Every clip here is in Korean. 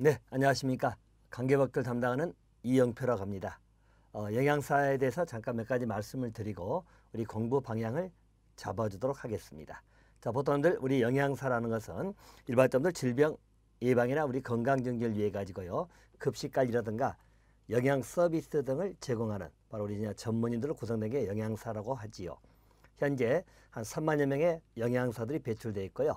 네, 안녕하십니까. 관계법규 담당하는 이영표라고 합니다. 어, 영양사에 대해서 잠깐 몇 가지 말씀을 드리고 우리 공부 방향을 잡아주도록 하겠습니다. 자, 보통들 우리 영양사라는 것은 일반적으로 질병 예방이나 우리 건강 증진을 위해 가지고요. 급식 관리라든가 영양 서비스 등을 제공하는 바로 우리 전문인들로 구성된 게 영양사라고 하지요. 현재 한 3만여 명의 영양사들이 배출돼 있고요.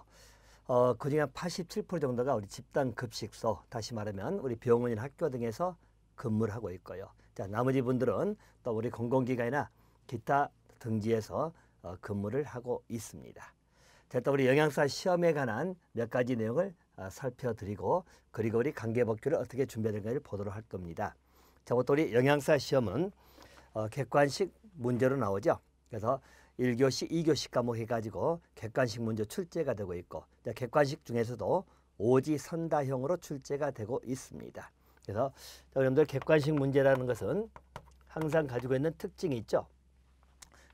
어, 그중에 한87% 정도가 우리 집단 급식소, 다시 말하면 우리 병원이나 학교 등에서 근무를 하고 있고요. 자, 나머지 분들은 또 우리 공공기관이나 기타 등지에서 어, 근무를 하고 있습니다. 자, 또 우리 영양사 시험에 관한 몇 가지 내용을 어, 살펴드리고 그리고 우리 관계법규를 어떻게 준비하는가를 해 보도록 할 겁니다. 자, 보통 우리 영양사 시험은 어, 객관식 문제로 나오죠. 그래서 1교시2교시 과목 뭐 해가지고 객관식 문제 출제가 되고 있고 객관식 중에서도 오지 선다형으로 출제가 되고 있습니다. 그래서 여러분들 객관식 문제라는 것은 항상 가지고 있는 특징이 있죠.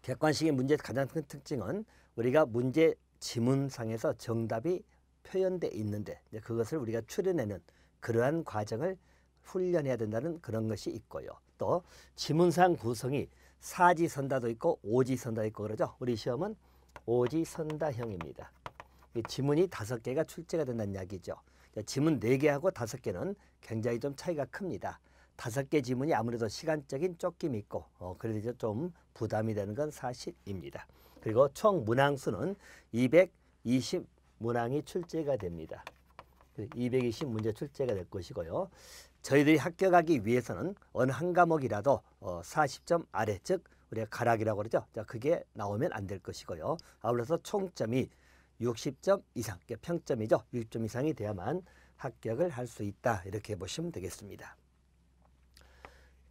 객관식의 문제 가장 큰 특징은 우리가 문제 지문상에서 정답이 표현돼 있는데 그것을 우리가 추려내는 그러한 과정을 훈련해야 된다는 그런 것이 있고요. 또 지문상 구성이 사지선다도 있고 오지선다 있고 그러죠. 우리 시험은 오지선다형입니다. 지문이 다섯 개가 출제가 된다는 이야기죠. 지문 네개하고 다섯 개는 굉장히 좀 차이가 큽니다. 다섯 개 지문이 아무래도 시간적인 쫓김이 있고 어, 그래서 좀 부담이 되는 건 사실입니다. 그리고 총 문항수는 220 문항이 출제가 됩니다. 220 그 문제 출제가 될 것이고요. 저희들이 합격하기 위해서는 어느 한 과목이라도 40점 어, 아래 즉 우리가 가락이라고 그러죠. 자, 그게 나오면 안 될 것이고요. 아울러서 총점이 60점 이상, 그러니까 평점이죠. 60점 이상이 돼야만 합격을 할 수 있다. 이렇게 보시면 되겠습니다.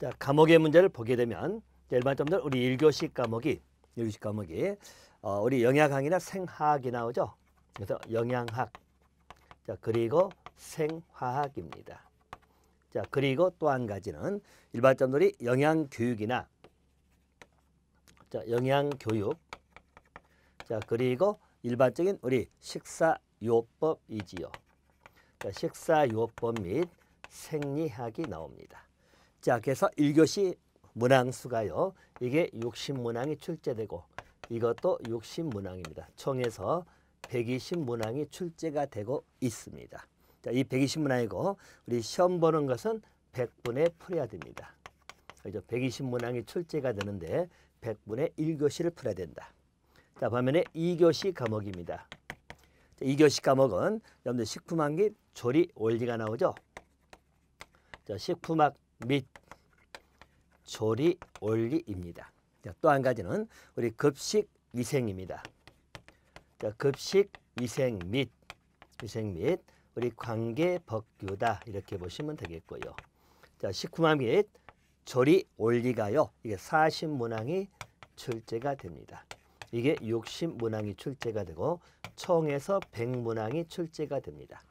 자, 과목의 문제를 보게 되면 일반점들 우리 1교시 과목이 1교시 과목이 어, 우리 영양학이나 생학이 나오죠. 그래서 영양학 자, 그리고 생화학입니다. 자, 그리고 또 한 가지는 일반점들이 영양교육이나 자, 영양교육 자, 그리고 일반적인 우리 식사요법이지요. 자, 식사요법 및 생리학이 나옵니다. 자, 그래서 1교시 문항수가요. 이게 60문항이 출제되고 이것도 60문항입니다. 총에서 120 문항이 출제가 되고 있습니다. 자, 이120 문항이고 우리 시험 보는 것은 100분에 풀어야 됩니다. 그죠? 120 문항이 출제가 되는데 100분의 1교시를 풀어야 된다. 자, 반면에 2교시 과목입니다. 자, 2교시 과목은 여러분들 식품학 및 조리 원리가 나오죠. 자, 식품학 및 조리 원리입니다. 또 한 가지는 우리 급식 위생입니다. 그 급식, 위생 및 위생 및 우리 관계 법규다 이렇게 보시면 되겠고요. 자, 19만 및 조리 올리가요. 이게 40문항이 출제가 됩니다. 이게 60문항이 출제가 되고 총에서 100문항이 출제가 됩니다.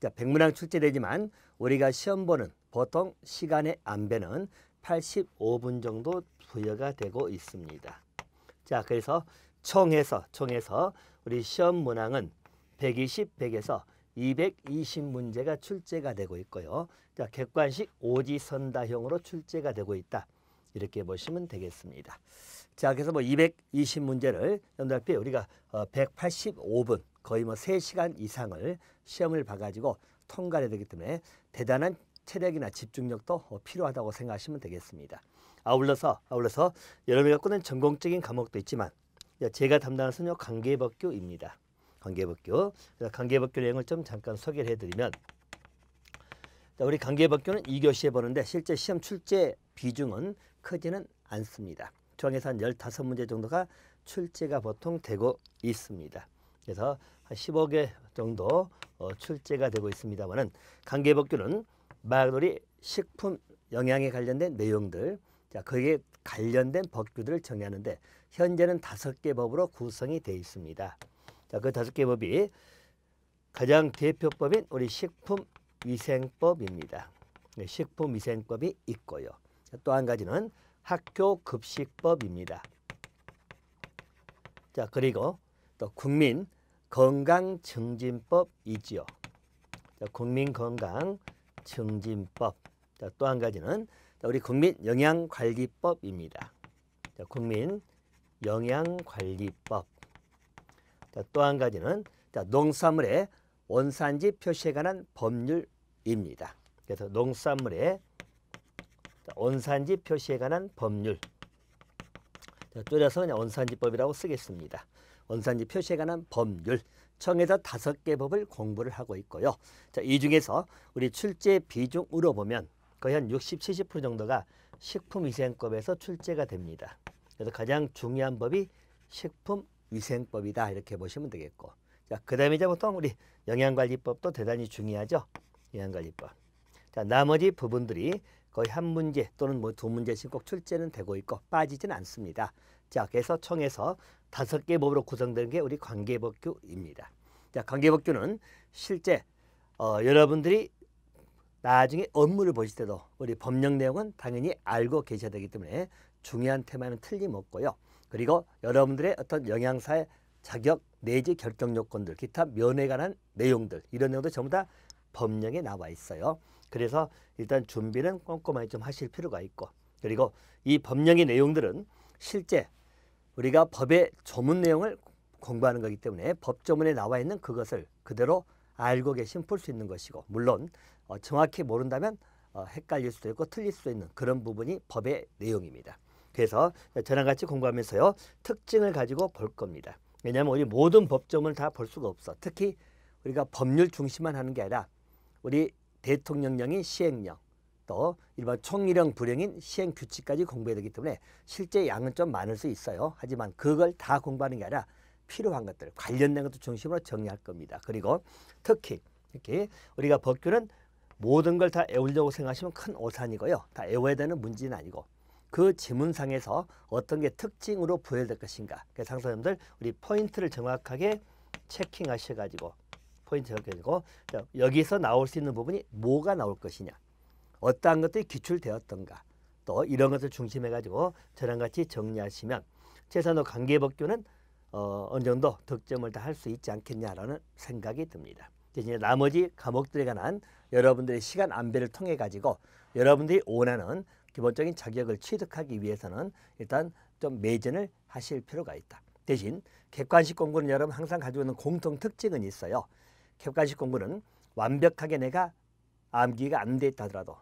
자, 100문항 출제되지만 우리가 시험 보는 보통 시간의 안배는 85분 정도 부여가 되고 있습니다. 자, 그래서 총에서 총에서 우리 시험 문항은 120, 100에서 220 문제가 출제가 되고 있고요. 자, 객관식 오지선다형으로 출제가 되고 있다. 이렇게 보시면 되겠습니다. 자, 그래서 뭐 220 문제를 연달피 우리가 185분 어, 거의 뭐 3시간 이상을 시험을 봐가지고 통과해야 되기 때문에 대단한 체력이나 집중력도 필요하다고 생각하시면 되겠습니다. 아울러서 아울러서 여러분이 갖고 있는 전공적인 과목도 있지만 예, 제가 담당한 선요 관계법규입니다. 관계법규. 관계법규 내용을 좀 잠깐 소개를 해드리면 우리 관계법규는 2교시에 보는데 실제 시험 출제 비중은 크지는 않습니다. 중에서한 15문제 정도가 출제가 보통 되고 있습니다. 그래서 한 15개 정도 어, 출제가 되고 있습니다만은 관계법규는 말놀이 식품 영양에 관련된 내용들 자 그게 관련된 법규들을 정의하는데 현재는 다섯 개 법으로 구성이 되어 있습니다. 자, 그 다섯 개 법이 가장 대표법인 우리 식품위생법입니다. 네, 식품위생법이 있고요. 또 한 가지는 학교급식법입니다. 자 그리고 또 국민 건강증진법 이지요. 국민 건강 증진법. 또 한 가지는 우리 국민 영양관리법입니다. 자, 국민 영양관리법. 또 한 가지는 자, 농산물의 원산지 표시에 관한 법률입니다. 그래서 농산물의 원산지 표시에 관한 법률. 자, 줄여서 그냥 원산지법이라고 쓰겠습니다. 원산지 표시에 관한 법률. 청에서 다섯 개 법을 공부를 하고 있고요. 자, 이 중에서 우리 출제 비중으로 보면 거의 한 60, 70% 정도가 식품위생법에서 출제가 됩니다. 그래서 가장 중요한 법이 식품위생법이다 이렇게 보시면 되겠고 자, 그 다음에 이제 보통 우리 영양관리법도 대단히 중요하죠. 영양관리법. 자, 나머지 부분들이 거의 한 문제 또는 뭐 두 문제씩 꼭 출제는 되고 있고 빠지진 않습니다. 자, 그래서 총에서 다섯 개 법으로 구성된 게 우리 관계법규입니다. 자, 관계법규는 실제 어, 여러분들이 나중에 업무를 보실 때도 우리 법령 내용은 당연히 알고 계셔야 되기 때문에 중요한 테마는 틀림없고요. 그리고 여러분들의 어떤 영양사의 자격 내지 결정 요건들, 기타 면에 관한 내용들 이런 내용도 전부 다 법령에 나와 있어요. 그래서 일단 준비는 꼼꼼하게 좀 하실 필요가 있고 그리고 이 법령의 내용들은 실제 우리가 법의 조문 내용을 공부하는 거기 때문에 법조문에 나와 있는 그것을 그대로 알고 계시면 풀수 있는 것이고 물론 어, 정확히 모른다면 어, 헷갈릴 수도 있고 틀릴 수도 있는 그런 부분이 법의 내용입니다. 그래서 저랑 같이 공부하면서요 특징을 가지고 볼 겁니다. 왜냐하면 우리 모든 법조을다 볼 수가 없어. 특히 우리가 법률 중심만 하는 게 아니라 우리 대통령령인 시행령 또 일반 총리령 불행인 시행규칙까지 공부해야 되기 때문에 실제 양은 좀 많을 수 있어요. 하지만 그걸 다 공부하는 게 아니라 필요한 것들 관련된 것도 중심으로 정리할 겁니다. 그리고 특히 이렇게 우리가 법규는 모든 걸 다 외우려고 생각하시면 큰 오산이고요. 다 외워야 되는 문제는 아니고 그 지문상에서 어떤 게 특징으로 보여야될 것인가. 그래서 상사님들 우리 포인트를 정확하게 체킹하셔가지고 포인트 적혀지고 여기서 나올 수 있는 부분이 뭐가 나올 것이냐. 어떠한 것들이 기출되었던가. 또 이런 것을 중심해가지고 저랑 같이 정리하시면 재산호 관계법규는 어, 어느 정도 득점을 다 할 수 있지 않겠냐라는 생각이 듭니다. 이제 나머지 과목들에 관한 여러분들의 시간 안배를 통해 가지고 여러분들이 원하는 기본적인 자격을 취득하기 위해서는 일단 좀 매진을 하실 필요가 있다. 대신 객관식 공부는 여러분 항상 가지고 있는 공통 특징은 있어요. 객관식 공부는 완벽하게 내가 암기가 안돼 있다 더라도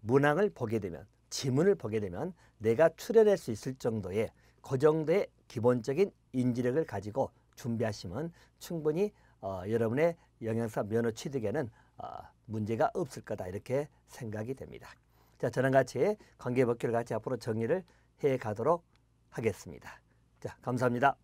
문항을 보게 되면 지문을 보게 되면 내가 출연할 수 있을 정도의 고정대 기본적인 인지력을 가지고 준비하시면 충분히 어, 여러분의 영양사 면허 취득에는 어, 문제가 없을 거다 이렇게 생각이 됩니다. 자, 저랑 같이 관계 법규를 같이 앞으로 정리를 해 가도록 하겠습니다. 자, 감사합니다.